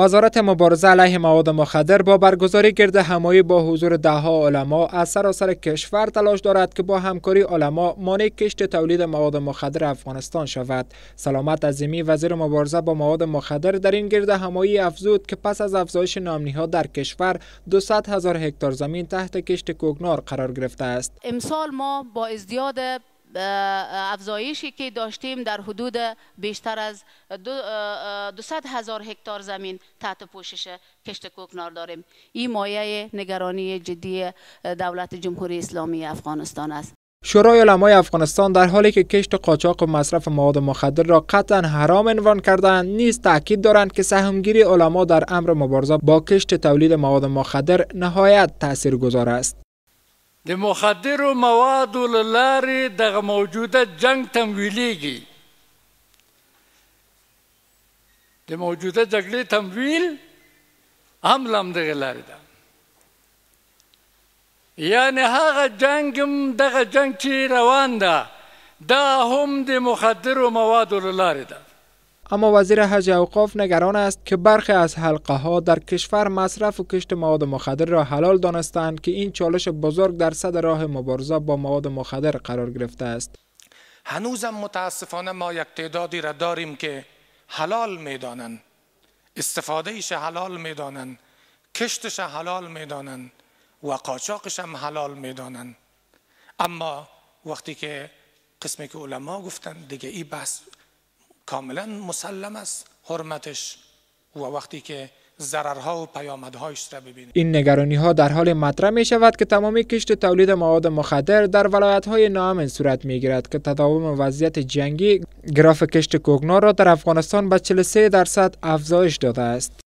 وزارت مبارزه علیه مواد مخدر با برگزاری گرد همایی با حضور دهها علما از سراسر کشور تلاش دارد که با همکاری علما مانع کشت تولید مواد مخدر افغانستان شود سلامت عظیمی وزیر مبارزه با مواد مخدر در این گرد همایی افزود که پس از افزایش نامنی ها در کشور 200 هزار هکتار زمین تحت کشت کوگنار قرار گرفته است امسال ما با ازدیاد افزایشی که داشتیم در حدود بیشتر از 200 هزار هکتار زمین تحت پوشش کشت کوکنار داریم این مایه نگرانی جدی دولت جمهوری اسلامی افغانستان است شورای علمای افغانستان در حالی که کشت قاچاق و مصرف مواد مخدر را قطعا حرام عنوان کردن نیز تاکید دارند که سهمگیری علما در امر مبارزه با کشت تولید مواد مخدر نهایت تاثیرگذار است د مخدرو موادو لارې دغه موجوده جنگ تمویلېږي د موجوده جګړې تمویل هم لم دغه لارې ده یعنی هغه جنگ هم دغه جنگ چې روان ده دا هم د مخدرو موادو لارې ده اما وزیر حج اوقاف نگران است که برخی از حلقه ها در کشور مصرف و کشت مواد مخدر را حلال دانستند که این چالش بزرگ در صد راه مبارزه با مواد مخدر قرار گرفته است هنوزم متاسفانه ما یک تعدادی را داریم که حلال استفاده استفادهش حلال میدانند کشتش حلال میدانن و قاچاقش هم حلال میدانند اما وقتی که قسمی که علما گفتن دیگه این بحث کاملا مسلم است حرمتش و وقتی که ضررها و پیامدهایش را ببینید این نگرانی ها در حال مطرح می شود که تمامی کشت تولید مواد مخدر در ولایت های ناامن صورت می گیرد که تداوم وضعیت جنگی گراف کشت کوگنا را در افغانستان به 43 درصد افزایش داده است